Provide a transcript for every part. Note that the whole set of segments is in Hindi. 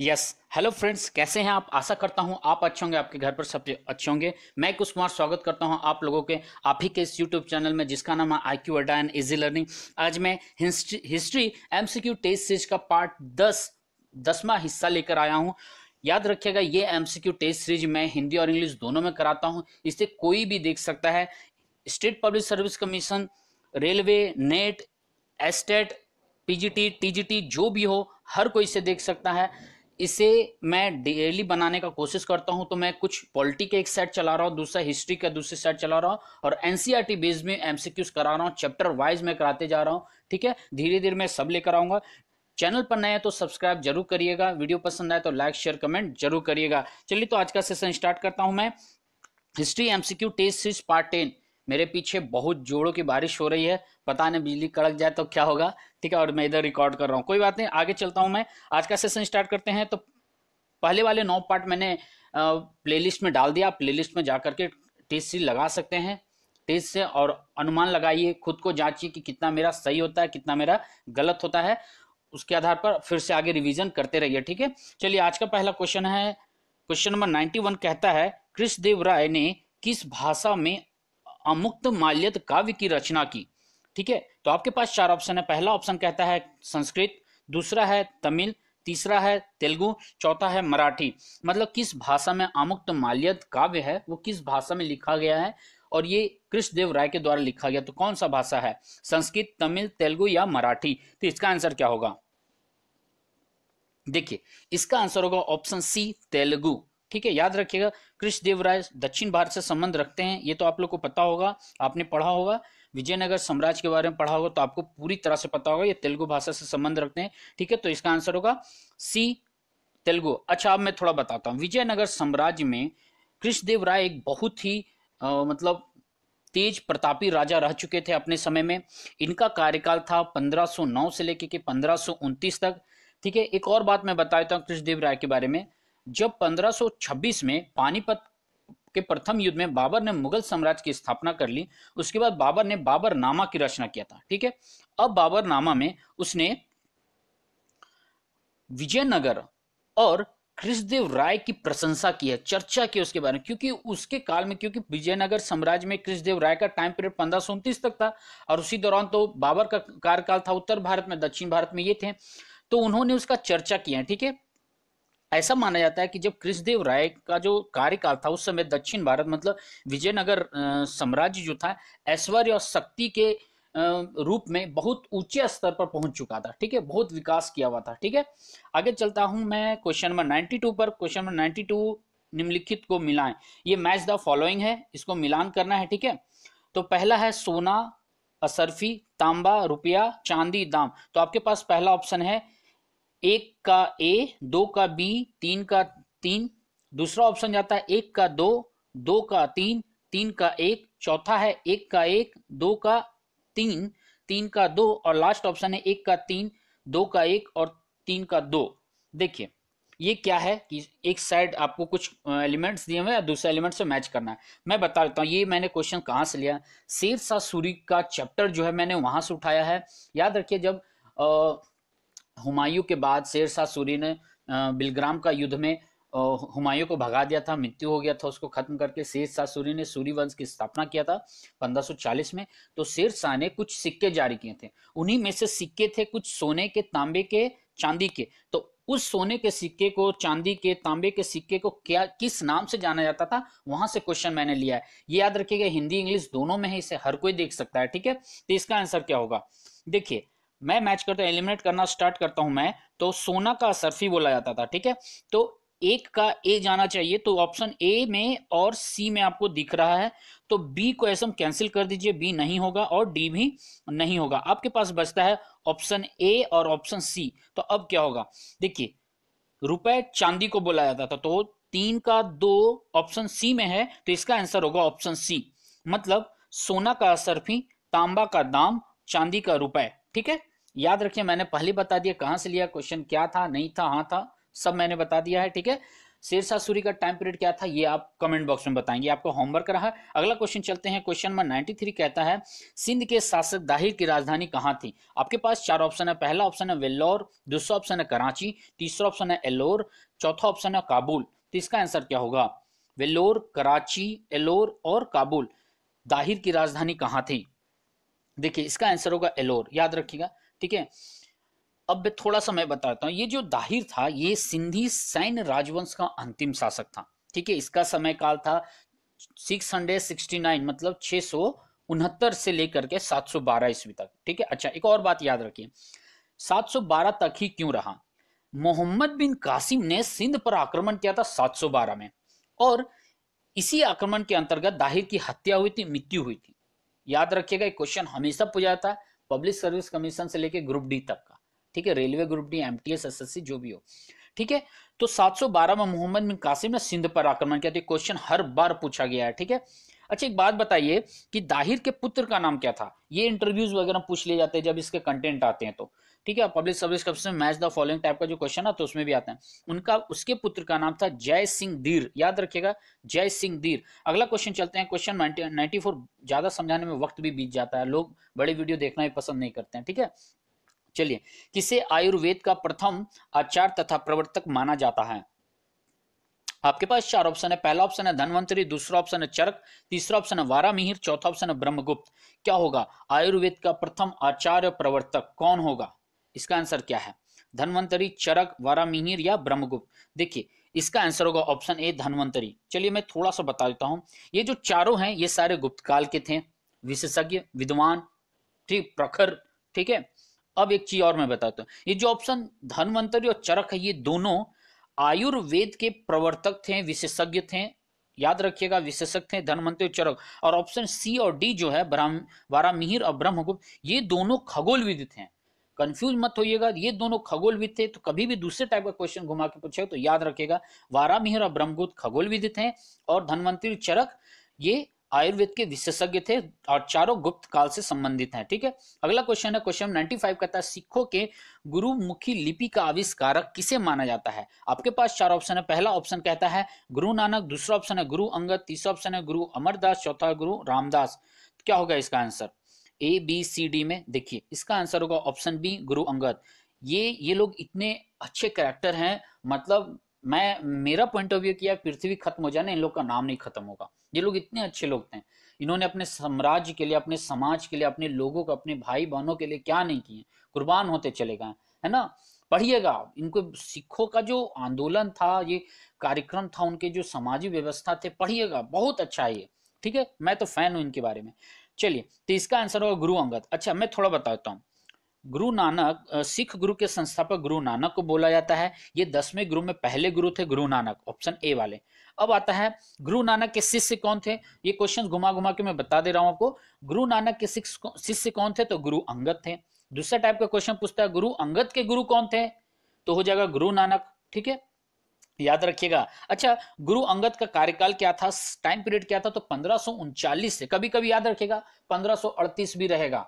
यस हेलो फ्रेंड्स कैसे हैं आप आशा करता हूं आप अच्छे होंगे आपके घर पर सब अच्छे होंगे मैं कुमार स्वागत करता हूं आप लोगों के आप ही के इस यूट्यूब चैनल में जिसका नाम है I Q Adda and easy learning आज मैं history history Q test series का पार्ट दस दसवा हिस्सा लेकर आया हूँ याद रखिएगा ये M C Q test series मैं हिंदी और इंग्लिश दोनों में कराता हूँ इसे कोई भी देख सकता है state public service commission railway net estate PGT TGT जो भी हो हर कोई इसे देख सकता है इसे मैं डेली बनाने का कोशिश करता हूं तो मैं कुछ पॉलिटी के एक सेट चला रहा हूं दूसरा हिस्ट्री का दूसरे सेट चला रहा हूं और एनसीईआरटी बेस में एमसीक्यूज करा रहा हूं चैप्टर वाइज मैं कराते जा रहा हूं ठीक है धीरे धीरे मैं सब लेकर आऊंगा चैनल पर नए हैं तो सब्सक्राइब जरूर करिएगा वीडियो पसंद आए तो लाइक शेयर कमेंट जरूर करिएगा चलिए तो आज का सेशन स्टार्ट करता हूँ मैं history MCQ test series part ten मेरे पीछे बहुत जोड़ों की बारिश हो रही है पता नहीं बिजली कड़क जाए तो क्या होगा ठीक है और मैं इधर रिकॉर्ड कर रहा हूँ कोई बात नहीं आगे चलता हूँ मैं आज का सेशन स्टार्ट करते हैं तो पहले वाले नौ पार्ट मैंने प्लेलिस्ट में डाल दिया प्लेलिस्ट में जा करके टेस्ट सी लगा सकते हैं टेस्ट से और अनुमान लगाइए खुद को जांचिए कि कितना मेरा सही होता है कितना मेरा गलत होता है उसके आधार पर फिर से आगे रिवीजन करते रहिए ठीक है चलिए आज का पहला क्वेश्चन है क्वेश्चन नंबर नाइन्टी वन कहता है कृष्णदेव राय ने किस भाषा में अमुक्त माल्यत काव्य की रचना की ठीक है तो आपके पास चार ऑप्शन है पहला ऑप्शन कहता है संस्कृत दूसरा है तमिल तीसरा है तेलुगु चौथा है मराठी मतलब किस भाषा में आमुक्त माल्यत काव्य है वो किस भाषा में लिखा गया है और ये कृष्णदेव राय के द्वारा लिखा गया तो कौन सा भाषा है संस्कृत तमिल तेलुगु या मराठी तो इसका आंसर क्या होगा देखिए इसका आंसर होगा ऑप्शन सी तेलुगु ठीक है याद रखिएगा कृष्णदेव राय दक्षिण भारत से संबंध रखते हैं ये तो आप लोग को पता होगा आपने पढ़ा होगा विजयनगर साम्राज्य के बारे में पढ़ा होगा तो आपको पूरी तरह से पता होगा ये तेलुगु भाषा से संबंध रखते हैं ठीक है तो इसका आंसर होगा सी तेलुगु अच्छा अब मैं थोड़ा बताता हूँ विजयनगर साम्राज्य में कृष्णदेव राय एक बहुत ही आ, मतलब तेज प्रतापी राजा रह चुके थे अपने समय में इनका कार्यकाल था 1509 से लेके के पंद्रह तक ठीक है एक और बात मैं बताता हूँ कृष्णदेव राय के बारे में जब 1526 में पानीपत के प्रथम युद्ध में बाबर ने मुगल साम्राज्य की स्थापना कर ली उसके बाद बाबर ने बाबर नामा की रचना किया था ठीक है अब बाबर नामा में उसने विजयनगर और कृष्णदेव राय की प्रशंसा की है चर्चा की उसके बारे में क्योंकि उसके काल में क्योंकि विजयनगर साम्राज्य में कृष्णदेव राय का टाइम पीरियड पंद्रह तक था और उसी दौरान तो बाबर का कार्यकाल था उत्तर भारत में दक्षिण भारत में ये थे तो उन्होंने उसका चर्चा किया है ठीक है ऐसा माना जाता है कि जब कृष्णदेव राय का जो कार्यकाल था उस समय दक्षिण भारत मतलब विजयनगर साम्राज्य जो था ऐश्वर्य और शक्ति के रूप में बहुत ऊंचे स्तर पर पहुंच चुका था ठीक है बहुत विकास किया हुआ था ठीक है आगे चलता हूं मैं क्वेश्चन नंबर 92 पर क्वेश्चन नंबर 92 निम्नलिखित को मिलाएं ये मैच द फॉलोइंग है इसको मिलान करना है ठीक है तो पहला है सोना असरफी तांबा रुपया चांदी दाम तो आपके पास पहला ऑप्शन है एक का ए दो का बी तीन का तीन दूसरा ऑप्शन जाता है एक का दो दो का तीन तीन का एक चौथा है एक का एक दो का तीन तीन का दो और लास्ट ऑप्शन है एक का तीन दो का एक और तीन का दो देखिए ये क्या है कि एक साइड आपको कुछ एलिमेंट्स दिए हुए हैं दूसरे एलिमेंट से मैच करना है मैं बता देता हूँ ये मैंने क्वेश्चन कहाँ से लिया शेर शाह सूरी का चैप्टर जो है मैंने वहां से उठाया है याद रखिए जब आ, हुमायूं के बाद शेर शाह सूरी ने बिलग्राम का युद्ध में हुमायूं को भगा दिया था मृत्यु हो गया था उसको खत्म करके शेर शाह सूरी ने सूरी वंश की स्थापना किया था 1540 में तो शेर शाह ने कुछ सिक्के जारी किए थे उन्हीं में से सिक्के थे कुछ सोने के तांबे के चांदी के तो उस सोने के सिक्के को चांदी के तांबे के सिक्के को क्या किस नाम से जाना जाता था वहां से क्वेश्चन मैंने लिया है ये याद रखिएगा हिंदी इंग्लिश दोनों में है इसे हर कोई देख सकता है ठीक है तो इसका आंसर क्या होगा देखिए मैं मैच करता एलिमिनेट करना स्टार्ट करता हूं मैं तो सोना का असरफी बोला जाता था ठीक है तो एक का ए जाना चाहिए तो ऑप्शन ए में और सी में आपको दिख रहा है तो बी को ऐसे कैंसिल कर दीजिए बी नहीं होगा और डी भी नहीं होगा आपके पास बचता है ऑप्शन ए और ऑप्शन सी तो अब क्या होगा देखिए रुपए चांदी को बोला जाता था तो तीन का दो ऑप्शन सी में है तो इसका आंसर होगा ऑप्शन सी मतलब सोना का असरफी तांबा का दाम चांदी का रुपए ठीक है याद रखिए मैंने पहले बता दिया कहाँ से लिया क्वेश्चन क्या था नहीं था हाँ था सब मैंने बता दिया है ठीक है शेरशाह सूरी का टाइम पीरियड क्या था ये आप कमेंट बॉक्स में बताएंगे आपको होमवर्क रहा अगला क्वेश्चन चलते हैं क्वेश्चन नंबर थ्री कहता है सिंध के शासक दाहिर की राजधानी कहाँ थी आपके पास चार ऑप्शन है पहला ऑप्शन है वेल्लोर दूसरा ऑप्शन है कराची तीसरा ऑप्शन है एलोर चौथा ऑप्शन है काबुल तो इसका आंसर क्या होगा वेल्लोर कराची एलोर और काबुल दाहिर की राजधानी कहाँ थी देखिए इसका आंसर होगा एलोर याद रखिएगा ठीक है अब मैं थोड़ा सा मैं बताता हूँ ये जो दाहिर था ये सिंधी सैन्य राजवंश का अंतिम शासक था ठीक है इसका समय काल था 669 मतलब उनहत्तर से लेकर के 712 ईस्वी तक ठीक है अच्छा एक और बात याद रखिए 712 तक ही क्यों रहा मोहम्मद बिन कासिम ने सिंध पर आक्रमण किया था 712 में और इसी आक्रमण के अंतर्गत दाहिर की हत्या हुई थी मृत्यु हुई थी याद रखिएगा क्वेश्चन हमेशा पूछा जाता है पब्लिक सर्विस कमीशन से लेके ग्रुप डी तक का ठीक है railway group D MTS SSC जो भी हो ठीक है तो 712 में मोहम्मद बिन कासिम ने सिंध पर आक्रमण किया था तो क्वेश्चन हर बार पूछा गया है ठीक है अच्छा एक बात बताइए कि दाहिर के पुत्र का नाम क्या था ये इंटरव्यूज वगैरह पूछ लिए जाते हैं जब इसके कंटेंट आते हैं तो ठीक है पब्लिक सर्विस कमीशन में मैच द फॉलोइंग टाइप का जो क्वेश्चन है तो उसमें भी आते हैं उनका उसके पुत्र का नाम था जय सिंह धीर याद रखिएगा जय सिंह धीर अगला क्वेश्चन चलते हैं क्वेश्चन नाइनटी फोर ज्यादा समझाने में वक्त भी बीत जाता है लोग बड़े वीडियो देखना भी पसंद नहीं करते हैं ठीक है चलिए किसे आयुर्वेद का प्रथम आचार तथा प्रवर्तक माना जाता है आपके पास चार ऑप्शन है पहला ऑप्शन है धनवंतरी दूसरा ऑप्शन है चरक तीसरा ऑप्शन है वारा मिहिर चौथा ऑप्शन है ब्रह्मगुप्त क्या होगा आयुर्वेद का प्रथम आचार्य प्रवर्तक कौन होगा इसका आंसर क्या है धनवंतरी चरक वारामिहिर या ब्रह्मगुप्त देखिए इसका आंसर होगा ऑप्शन ए धनवंतरी चलिए मैं थोड़ा सा बता देता हूँ ये जो चारों हैं ये सारे गुप्त काल के थे विशेषज्ञ विद्वान ठीक प्रखर ठीक है अब एक चीज और मैं बताता हूँ ये जो ऑप्शन धनवंतरी और चरक है ये दोनों आयुर्वेद के प्रवर्तक थे विशेषज्ञ थे याद रखिएगा विशेषज्ञ थे धनवंतरी और चरक और ऑप्शन सी और डी जो है वारामिहिर और ब्रह्मगुप्त ये दोनों खगोलविद थे कंफ्यूज मत होइएगा ये दोनों खगोलविद थे तो कभी भी दूसरे टाइप का क्वेश्चन घुमा के पूछे तो याद रखेगा वारा मिहिर और ब्रह्मगुप्त खगोलविद थे और धनवंतरी चरक ये आयुर्वेद के विशेषज्ञ थे और चारों गुप्त काल से संबंधित हैं ठीक है अगला क्वेश्चन है क्वेश्चन 95 कहता है सिखों के गुरुमुखी लिपि का आविष्कारक किसे माना जाता है आपके पास चार ऑप्शन है पहला ऑप्शन कहता है गुरु नानक दूसरा ऑप्शन है गुरु अंगद तीसरा ऑप्शन है गुरु अमरदास चौथा गुरु रामदास क्या होगा इसका answer A B C D में देखिए इसका आंसर होगा ऑप्शन बी गुरु अंगद ये ये लोग इतने अच्छे कैरेक्टर हैं मतलब मैं मेरा पॉइंट ऑफ व्यू किया पृथ्वी खत्म हो जाए ना इन लोग का नाम नहीं खत्म होगा ये लोग इतने अच्छे लोग थे इन्होंने अपने साम्राज्य के लिए अपने समाज के लिए अपने लोगों को अपने भाई बहनों के लिए क्या नहीं किए कुर्बान होते चले गए है ना पढ़िएगा इनको सिखों का जो आंदोलन था ये कार्यक्रम था उनके जो सामाजिक व्यवस्था थे पढ़िएगा बहुत अच्छा है ये ठीक है मैं तो फैन हूं इनके बारे में चलिए तो इसका आंसर होगा गुरु अंगद अच्छा मैं थोड़ा बताता हूँ गुरु नानक सिख गुरु के संस्थापक गुरु नानक को बोला जाता है ये दसवें गुरु में पहले गुरु थे गुरु नानक ऑप्शन ए वाले अब आता है गुरु नानक के शिष्य कौन थे ये क्वेश्चन घुमा घुमा के मैं बता दे रहा हूँ आपको गुरु नानक के शिष्य कौन थे तो गुरु अंगद थे दूसरा टाइप का क्वेश्चन पूछता है गुरु अंगद के गुरु कौन थे तो हो जाएगा गुरु नानक ठीक है याद रखिएगा अच्छा गुरु अंगद का कार्यकाल क्या था टाइम पीरियड क्या था तो पंद्रह से कभी कभी याद रखिएगा पंद्रह भी रहेगा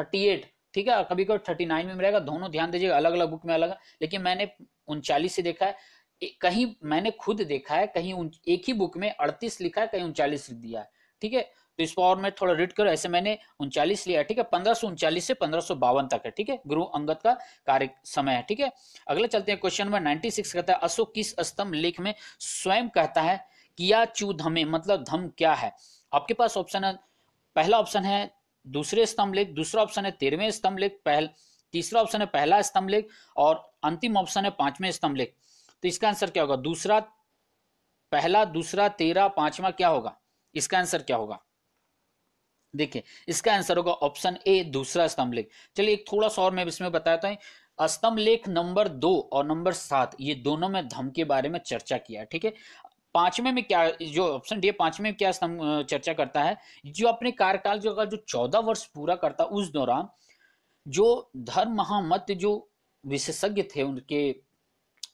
38 ठीक है कभी कभी 39 में रहेगा दोनों ध्यान दीजिएगा अलग अलग बुक में अलग लेकिन मैंने उनचालीस से देखा है कहीं मैंने खुद देखा है कहीं एक ही बुक में अड़तीस लिखा है कहीं उनचालीस लिख दिया है ठीक है तो इस पावर में थोड़ा रीड करो ऐसे मैंने उनचालीस लिया ठीक है पंद्रह सौ उनचालीस से पंद्रह बावन तक है ठीक है गुरु अंगत का कार्य समय है ठीक है अगले चलते हैं क्वेश्चन नंबर नाइनटी सिक्स कहता है अशोक किस स्तंभ लेख में स्वयं कहता है किया चू धमे मतलब धम क्या है आपके पास ऑप्शन है पहला ऑप्शन है दूसरे स्तंभ लेख दूसरा ऑप्शन है तेरहवें स्तंभ लेख पहल तीसरा ऑप्शन है पहला स्तंभ लेख और अंतिम ऑप्शन है पांचवें स्तंभ लेख तो इसका आंसर क्या होगा दूसरा पहला दूसरा तेरह पांचवा क्या होगा इसका आंसर क्या होगा देखिए इसका आंसर होगा ऑप्शन ए दूसरा स्तंभ लेख चलिए एक थोड़ा सा और मैं इसमें बताता हूँ स्तंभ लेख नंबर दो और नंबर सात ये दोनों में धम के बारे में चर्चा किया ठीक है पांचवे में क्या जो ऑप्शन डी पांचवे में क्या स्तंभ चर्चा करता है जो अपने कार्यकाल जो जो चौदह वर्ष पूरा करता उस दौरान जो धर्म महामत जो विशेषज्ञ थे उनके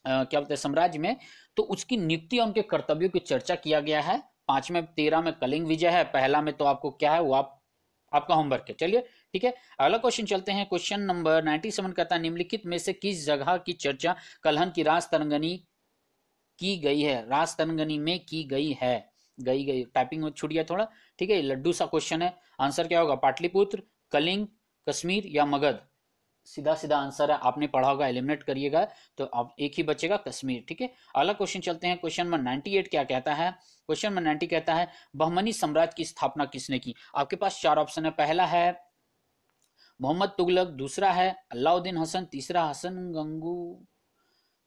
आ, क्या बोलते हैं साम्राज्य में तो उसकी नियुक्ति और उनके कर्तव्यों की चर्चा किया गया है पांच में तेरह में कलिंग विजय है पहला में तो आपको क्या है वो आप आपका होमवर्क है चलिए ठीक है अगला क्वेश्चन चलते हैं क्वेश्चन नंबर नाइनटी सेवन कहता है निम्नलिखित में से किस जगह की चर्चा कलहन की रास तरंगनी की गई है रास तरंगनी में की गई है गई गई टाइपिंग में छुट गया थोड़ा ठीक है लड्डू सा क्वेश्चन है आंसर क्या होगा पाटलिपुत्र कलिंग कश्मीर या मगध सीधा सीधा आंसर है आपने पढ़ा होगा एलिमिनेट करिएगा तो आप एक ही बचेगा कश्मीर ठीक है अगला क्वेश्चन चलते हैं क्वेश्चन नंबर 98 क्या कहता है क्वेश्चन नंबर 90 कहता है बहमनी साम्राज्य की स्थापना किसने की आपके पास चार ऑप्शन है पहला है मोहम्मद तुगलक दूसरा है अलाउद्दीन हसन तीसरा हसन गंगू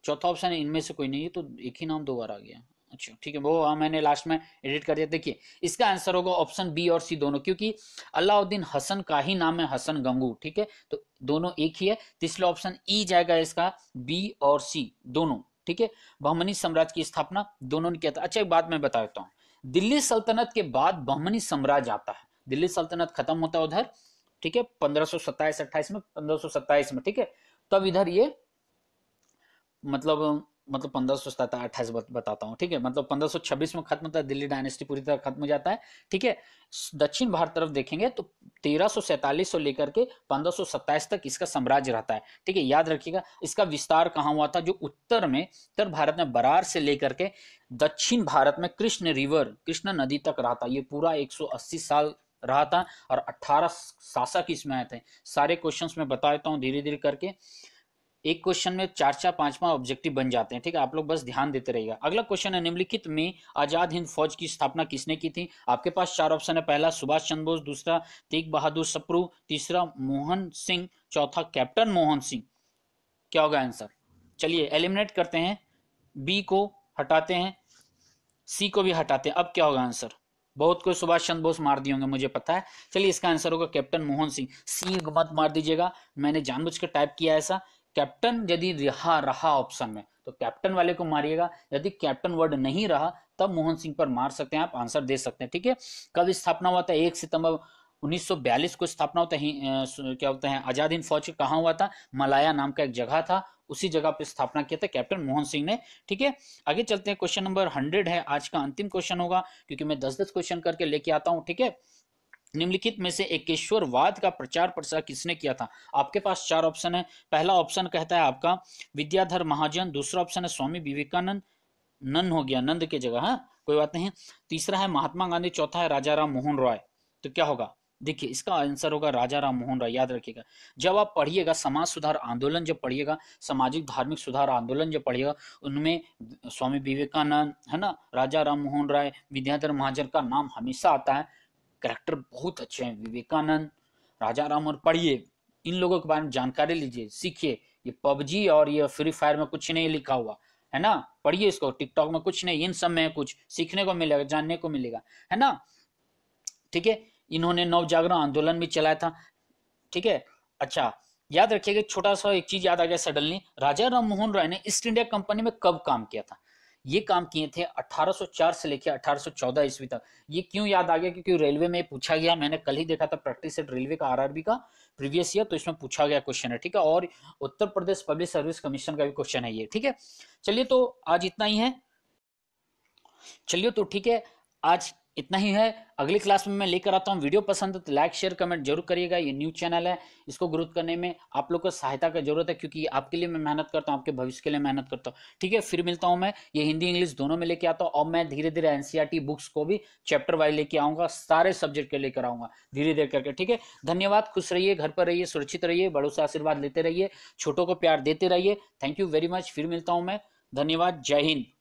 चौथा ऑप्शन है इनमें से कोई नहीं है तो एक ही नाम दो बार आ गया पूछियो ठीक है वो मैंने लास्ट में एडिट कर दिया देखिए इसका आंसर होगा ऑप्शन बी और सी दोनों क्योंकि अलाउद्दीन हसन का ही नाम है हसन गंगू ठीक है तो दोनों एक ही है तीसरा ऑप्शन ई e जाएगा इसका बी और सी दोनों ठीक है बहमनी साम्राज्य की स्थापना दोनों ने किया था अच्छा एक बात मैं बता देता हूँ दिल्ली सल्तनत के बाद बहमनी साम्राज्य आता है दिल्ली सल्तनत खत्म होता है उधर ठीक है पंद्रह सो में पंद्रह में ठीक है तब इधर ये मतलब मतलब पंद्रह सौ सताता अट्ठाईस बताता हूँ ठीक है मतलब पंद्रह सौ छब्बीस में खत्म होता है दिल्ली डायनेस्टी पूरी तरह खत्म हो जाता है ठीक है दक्षिण भारत तरफ देखेंगे तो तेरह सौ सैतालीस से लेकर के पंद्रह सौ सत्ताईस तक इसका साम्राज्य रहता है ठीक है याद रखिएगा इसका विस्तार कहाँ हुआ था जो उत्तर में उत्तर भारत में बरार से लेकर के दक्षिण भारत में कृष्ण रिवर कृष्ण नदी तक रहा था ये पूरा 180 साल रहा था और 18 शासक इसमें आए थे सारे क्वेश्चन में बता देता हूँ धीरे धीरे करके एक क्वेश्चन में चार चार पांचवा ऑब्जेक्टिव बन जाते हैं ठीक है आप लोग बस ध्यान देते रहिएगा अगला क्वेश्चन है निम्नलिखित में आजाद हिंद फौज की स्थापना किसने की थी आपके पास चार ऑप्शन है पहला सुभाष चंद्र बोस दूसरा तेग बहादुर सप्रू तीसरा मोहन सिंह चौथा कैप्टन मोहन सिंह क्या होगा आंसर चलिए एलिमिनेट करते हैं बी को हटाते हैं सी को भी हटाते हैं अब क्या होगा आंसर बहुत कोई सुभाष चंद्र बोस मार दिए होंगे मुझे पता है चलिए इसका आंसर होगा कैप्टन मोहन सिंह सी मत मार दीजिएगा मैंने जानबूझ कर टाइप किया ऐसा कैप्टन यदि रहा रहा ऑप्शन में तो कैप्टन वाले को मारिएगा यदि कैप्टन वर्ड नहीं रहा तब मोहन सिंह पर मार सकते हैं आप आंसर दे सकते हैं ठीक है कब स्थापना हुआ था एक सितंबर 1942 को स्थापना होता है क्या होता है आजाद हिंद फौज कहा हुआ था मलाया नाम का एक जगह था उसी जगह पर स्थापना किया था कैप्टन मोहन सिंह ने ठीक है आगे चलते हैं क्वेश्चन नंबर हंड्रेड है आज का अंतिम क्वेश्चन होगा क्योंकि मैं दस दस क्वेश्चन करके लेके आता हूँ ठीक है निम्नलिखित में से एकेश्वरवाद का प्रचार प्रसार किसने किया था आपके पास चार ऑप्शन है पहला ऑप्शन कहता है आपका विद्याधर महाजन दूसरा ऑप्शन है स्वामी विवेकानंद नन हो गया नंद के जगह है हाँ? कोई बात नहीं तीसरा है महात्मा गांधी चौथा है राजा राम मोहन रॉय तो क्या होगा देखिए इसका आंसर होगा राजा राम मोहन राय याद रखिएगा जब आप पढ़िएगा समाज सुधार आंदोलन जब पढ़िएगा सामाजिक धार्मिक सुधार आंदोलन जब पढ़िएगा उनमें स्वामी विवेकानंद है ना राजा राम मोहन राय विद्याधर महाजन का नाम हमेशा आता है कैरेक्टर बहुत अच्छे हैं विवेकानंद राजा राम और पढ़िए इन लोगों के बारे में जानकारी लीजिए सीखिए ये पबजी और ये फ्री फायर में कुछ नहीं लिखा हुआ है ना पढ़िए इसको टिकटॉक में कुछ नहीं इन सब में कुछ सीखने को मिलेगा जानने को मिलेगा है ना ठीक है इन्होंने नव जागरण आंदोलन भी चलाया था ठीक है अच्छा याद रखिएगा छोटा सा एक चीज याद आ गया सडनली राजा राम मोहन राय ने ईस्ट इंडिया कंपनी में कब काम किया था ये काम किए थे 1804 से लेकर 1814 ईस्वी तक ये क्यों याद आ गया क्योंकि रेलवे में पूछा गया मैंने कल ही देखा था प्रैक्टिस सेट रेलवे का आरआरबी का प्रीवियस ईयर तो इसमें पूछा गया क्वेश्चन है ठीक है और Uttar Pradesh public service commission का भी क्वेश्चन है ये ठीक है चलिए तो आज इतना ही है चलिए तो ठीक है आज इतना ही है अगली क्लास में मैं लेकर आता हूँ वीडियो पसंद तो लाइक शेयर कमेंट जरूर करिएगा ये न्यूज चैनल है इसको ग्रोथ करने में आप लोग को सहायता का जरूरत है क्योंकि आपके लिए मैं मेहनत करता हूँ आपके भविष्य के लिए मेहनत करता हूँ ठीक है फिर मिलता हूँ मैं ये हिंदी इंग्लिश दोनों में लेके आता हूँ और मैं धीरे धीरे एनसीआरटी बुक्स को भी चैप्टर वाइज लेके आऊंगा सारे सब्जेक्ट के लेकर आऊंगा धीरे धीरे करके ठीक है धन्यवाद खुश रहिए घर पर रहिए सुरक्षित रहिए बड़ों से आशीर्वाद लेते रहिए छोटों को प्यार देते रहिए थैंक यू वेरी मच फिर मिलता हूँ मैं धन्यवाद जय हिंद